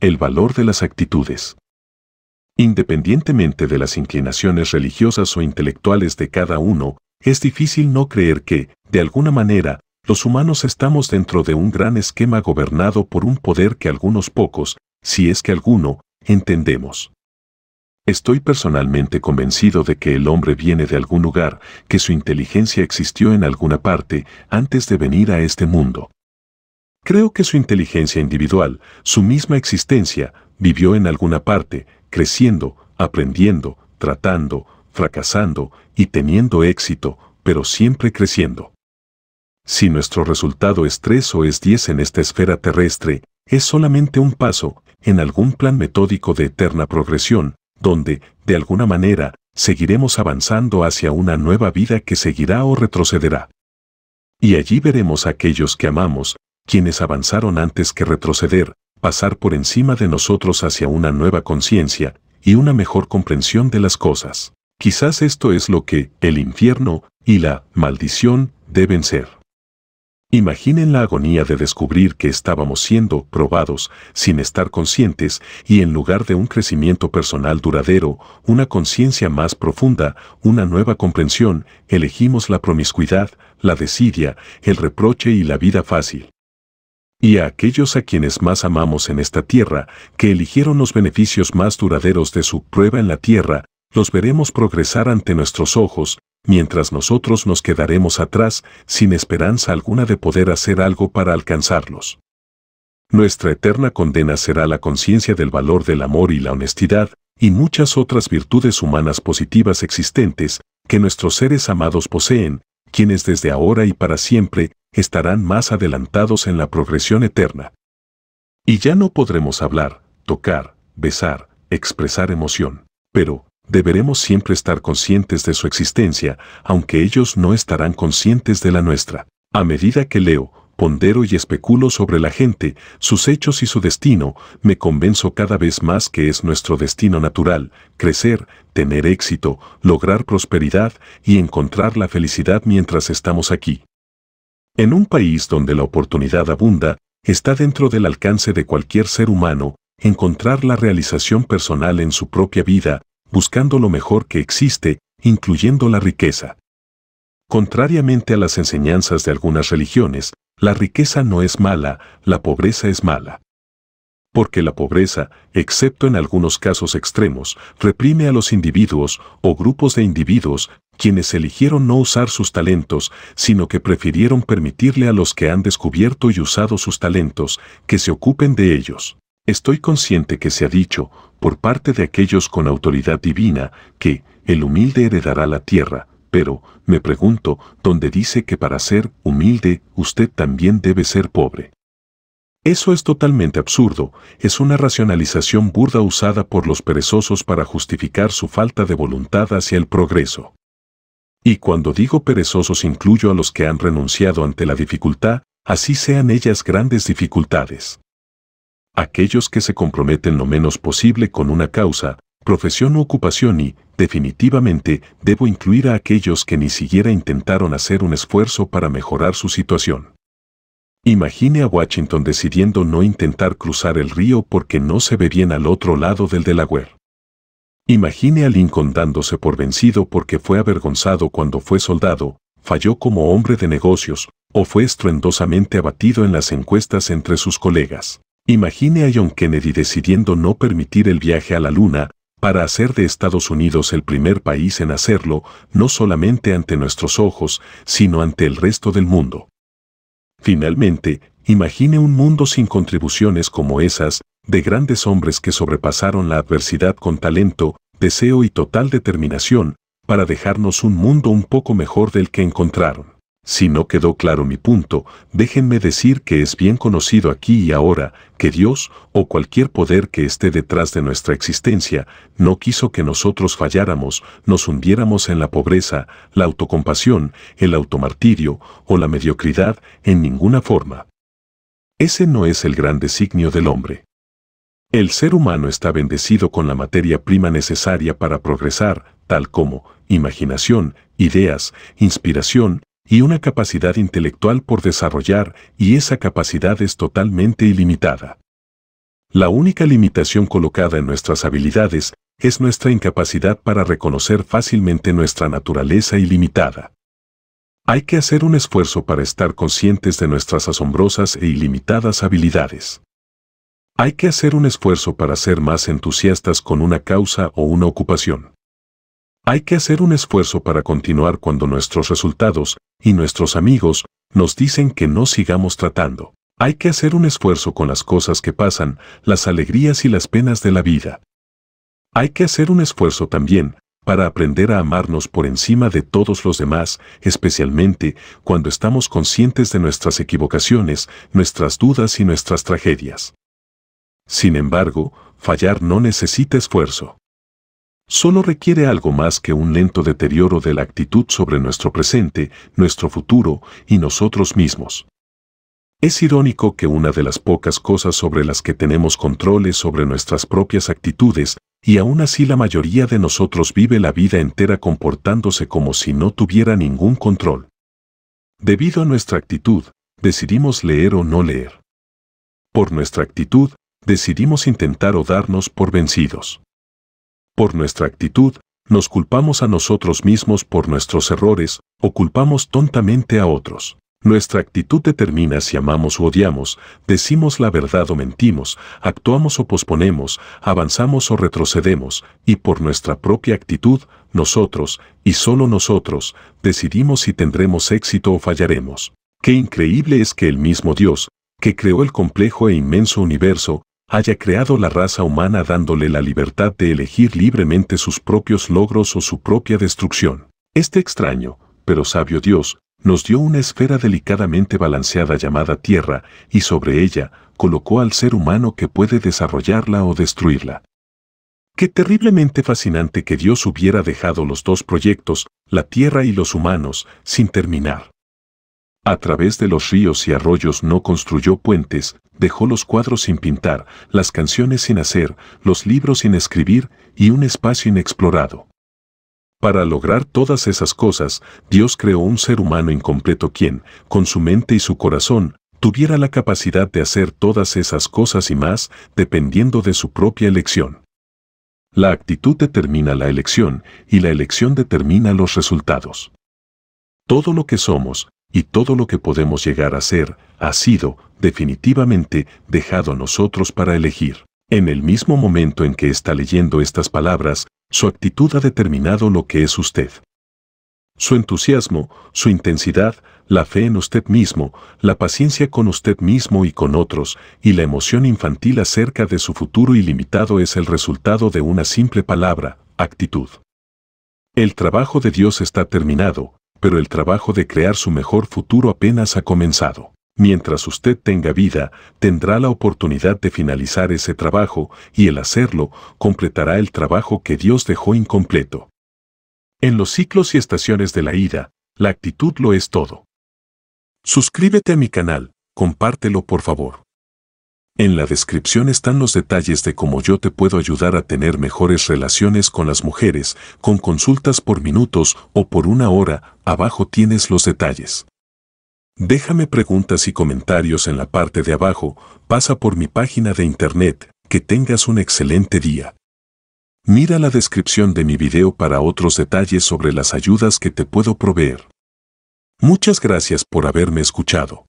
El valor de las actitudes. Independientemente de las inclinaciones religiosas o intelectuales de cada uno, es difícil no creer que, de alguna manera, los humanos estamos dentro de un gran esquema gobernado por un poder que algunos pocos, si es que alguno, entendemos. Estoy personalmente convencido de que el hombre viene de algún lugar, que su inteligencia existió en alguna parte antes de venir a este mundo. Creo que su inteligencia individual, su misma existencia, vivió en alguna parte, creciendo, aprendiendo, tratando, fracasando y teniendo éxito, pero siempre creciendo. Si nuestro resultado es 3 o es 10 en esta esfera terrestre, es solamente un paso en algún plan metódico de eterna progresión, donde, de alguna manera, seguiremos avanzando hacia una nueva vida que seguirá o retrocederá. Y allí veremos a aquellos que amamos, quienes avanzaron antes que retroceder, pasar por encima de nosotros hacia una nueva conciencia y una mejor comprensión de las cosas. Quizás esto es lo que el infierno y la maldición deben ser. Imaginen la agonía de descubrir que estábamos siendo probados sin estar conscientes y en lugar de un crecimiento personal duradero, una conciencia más profunda, una nueva comprensión, elegimos la promiscuidad, la desidia, el reproche y la vida fácil y a aquellos a quienes más amamos en esta tierra, que eligieron los beneficios más duraderos de su prueba en la tierra, los veremos progresar ante nuestros ojos, mientras nosotros nos quedaremos atrás sin esperanza alguna de poder hacer algo para alcanzarlos. Nuestra eterna condena será la conciencia del valor del amor y la honestidad, y muchas otras virtudes humanas positivas existentes que nuestros seres amados poseen, quienes desde ahora y para siempre estarán más adelantados en la progresión eterna. Y ya no podremos hablar, tocar, besar, expresar emoción, pero deberemos siempre estar conscientes de su existencia, aunque ellos no estarán conscientes de la nuestra. A medida que leo, pondero y especulo sobre la gente, sus hechos y su destino, me convenzo cada vez más que es nuestro destino natural, crecer, tener éxito, lograr prosperidad y encontrar la felicidad mientras estamos aquí. En un país donde la oportunidad abunda, está dentro del alcance de cualquier ser humano encontrar la realización personal en su propia vida, buscando lo mejor que existe, incluyendo la riqueza. Contrariamente a las enseñanzas de algunas religiones, la riqueza no es mala, la pobreza es mala. Porque la pobreza, excepto en algunos casos extremos, reprime a los individuos o grupos de individuos quienes eligieron no usar sus talentos, sino que prefirieron permitirle a los que han descubierto y usado sus talentos que se ocupen de ellos. Estoy consciente que se ha dicho, por parte de aquellos con autoridad divina, que el humilde heredará la tierra, pero, me pregunto, ¿dónde dice que para ser humilde usted también debe ser pobre? Eso es totalmente absurdo, es una racionalización burda usada por los perezosos para justificar su falta de voluntad hacia el progreso. Y cuando digo perezosos incluyo a los que han renunciado ante la dificultad, así sean ellas grandes dificultades. Aquellos que se comprometen lo menos posible con una causa, profesión o ocupación y, definitivamente, debo incluir a aquellos que ni siquiera intentaron hacer un esfuerzo para mejorar su situación. Imagine a Washington decidiendo no intentar cruzar el río porque no se ve bien al otro lado del Delaware. Imagine a Lincoln dándose por vencido porque fue avergonzado cuando fue soldado, falló como hombre de negocios, o fue estruendosamente abatido en las encuestas entre sus colegas. Imagine a John Kennedy decidiendo no permitir el viaje a la Luna, para hacer de Estados Unidos el primer país en hacerlo, no solamente ante nuestros ojos, sino ante el resto del mundo. Finalmente, imagine un mundo sin contribuciones como esas, de grandes hombres que sobrepasaron la adversidad con talento, deseo y total determinación, para dejarnos un mundo un poco mejor del que encontraron. Si no quedó claro mi punto, déjenme decir que es bien conocido aquí y ahora que Dios, o cualquier poder que esté detrás de nuestra existencia, no quiso que nosotros falláramos, nos hundiéramos en la pobreza, la autocompasión, el automartirio o la mediocridad en ninguna forma. Ese no es el gran designio del hombre. El ser humano está bendecido con la materia prima necesaria para progresar, tal como imaginación, ideas, inspiración y una capacidad intelectual por desarrollar, y esa capacidad es totalmente ilimitada. La única limitación colocada en nuestras habilidades es nuestra incapacidad para reconocer fácilmente nuestra naturaleza ilimitada. Hay que hacer un esfuerzo para estar conscientes de nuestras asombrosas e ilimitadas habilidades. Hay que hacer un esfuerzo para ser más entusiastas con una causa o una ocupación. Hay que hacer un esfuerzo para continuar cuando nuestros resultados y nuestros amigos nos dicen que no sigamos tratando. Hay que hacer un esfuerzo con las cosas que pasan, las alegrías y las penas de la vida. Hay que hacer un esfuerzo también para aprender a amarnos por encima de todos los demás, especialmente cuando estamos conscientes de nuestras equivocaciones, nuestras dudas y nuestras tragedias. Sin embargo, fallar no necesita esfuerzo. Solo requiere algo más que un lento deterioro de la actitud sobre nuestro presente, nuestro futuro y nosotros mismos. Es irónico que una de las pocas cosas sobre las que tenemos control es sobre nuestras propias actitudes, y aún así la mayoría de nosotros vive la vida entera comportándose como si no tuviera ningún control. Debido a nuestra actitud, decidimos leer o no leer. Por nuestra actitud, decidimos intentar o darnos por vencidos. Por nuestra actitud, nos culpamos a nosotros mismos por nuestros errores o culpamos tontamente a otros. Nuestra actitud determina si amamos o odiamos, decimos la verdad o mentimos, actuamos o posponemos, avanzamos o retrocedemos, y por nuestra propia actitud, nosotros, y solo nosotros, decidimos si tendremos éxito o fallaremos. Qué increíble es que el mismo Dios, que creó el complejo e inmenso universo, haya creado la raza humana dándole la libertad de elegir libremente sus propios logros o su propia destrucción. Este extraño, pero sabio Dios, nos dio una esfera delicadamente balanceada llamada Tierra, y sobre ella colocó al ser humano que puede desarrollarla o destruirla. Qué terriblemente fascinante que Dios hubiera dejado los dos proyectos, la Tierra y los humanos, sin terminar. A través de los ríos y arroyos no construyó puentes, dejó los cuadros sin pintar, las canciones sin hacer, los libros sin escribir y un espacio inexplorado. Para lograr todas esas cosas, Dios creó un ser humano incompleto quien, con su mente y su corazón, tuviera la capacidad de hacer todas esas cosas y más, dependiendo de su propia elección. La actitud determina la elección y la elección determina los resultados. Todo lo que somos, y todo lo que podemos llegar a ser ha sido, definitivamente, dejado a nosotros para elegir. En el mismo momento en que está leyendo estas palabras, su actitud ha determinado lo que es usted. Su entusiasmo, su intensidad, la fe en usted mismo, la paciencia con usted mismo y con otros, y la emoción infantil acerca de su futuro ilimitado es el resultado de una simple palabra, actitud. El trabajo de Dios está terminado, pero el trabajo de crear su mejor futuro apenas ha comenzado. Mientras usted tenga vida, tendrá la oportunidad de finalizar ese trabajo y el hacerlo completará el trabajo que Dios dejó incompleto. En los ciclos y estaciones de la ida, la actitud lo es todo. Suscríbete a mi canal, compártelo por favor. En la descripción están los detalles de cómo yo te puedo ayudar a tener mejores relaciones con las mujeres, con consultas por minutos o por una hora, abajo tienes los detalles. Déjame preguntas y comentarios en la parte de abajo, pasa por mi página de internet, que tengas un excelente día. Mira la descripción de mi video para otros detalles sobre las ayudas que te puedo proveer. Muchas gracias por haberme escuchado.